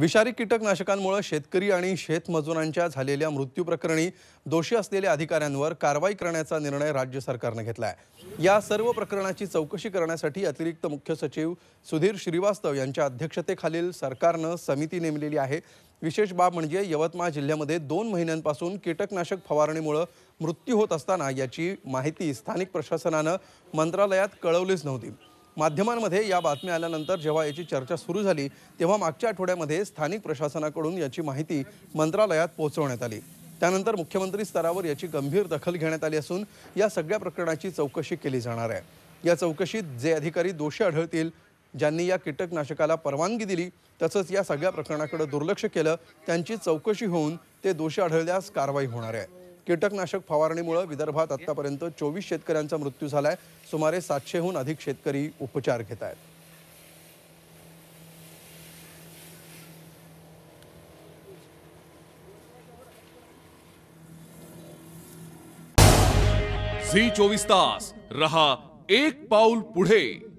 विषारी कीटकनाशकांमुळे शेतकरी आणि शेतमजुरांच्या झालेल्या प्रकरणी दोषी असलेल्या अधिकाऱ्यांवर कारवाई करण्याचा निर्णय राज्य सरकारनं घेतला आहे या सर्व प्रकरणाची चौकशी करण्यासाठी अतिरिक्त मुख्य सचिव सुधीर श्रीवास्तव यांच्या अध्यक्षतेखालील सरकारनं समिती नेमलेली आहे विशेष बाब म्हणजे यवतमाळ जिल्ह्यामध्ये दोन महिन्यांपासून कीटकनाशक फवारणीमुळं मृत्यू होत असताना याची माहिती स्थानिक प्रशासनानं मंत्रालयात कळवलीच नव्हती माध्यमांमध्ये या बातम्या आल्यानंतर जेव्हा याची चर्चा सुरू झाली तेव्हा मागच्या आठवड्यामध्ये स्थानिक प्रशासनाकडून याची माहिती मंत्रालयात पोहोचवण्यात आली त्यानंतर मुख्यमंत्री स्तरावर याची गंभीर दखल घेण्यात आली असून या सगळ्या प्रकरणाची चौकशी केली जाणार आहे या चौकशीत जे अधिकारी दोषी आढळतील ज्यांनी या कीटकनाशकाला परवानगी दिली तसंच या सगळ्या प्रकरणाकडे दुर्लक्ष केलं त्यांची चौकशी होऊन ते दोषी आढळल्यास कारवाई होणार आहे कीटकनाशक फवारणीमुळे विदर्भात आतापर्यंत चोवीस शेतकऱ्यांचा मृत्यू झालाय सुमारे सातशेहून अधिक शेतकरी उपचार घेत आहेत चोवीस तास रहा एक पाऊल पुढे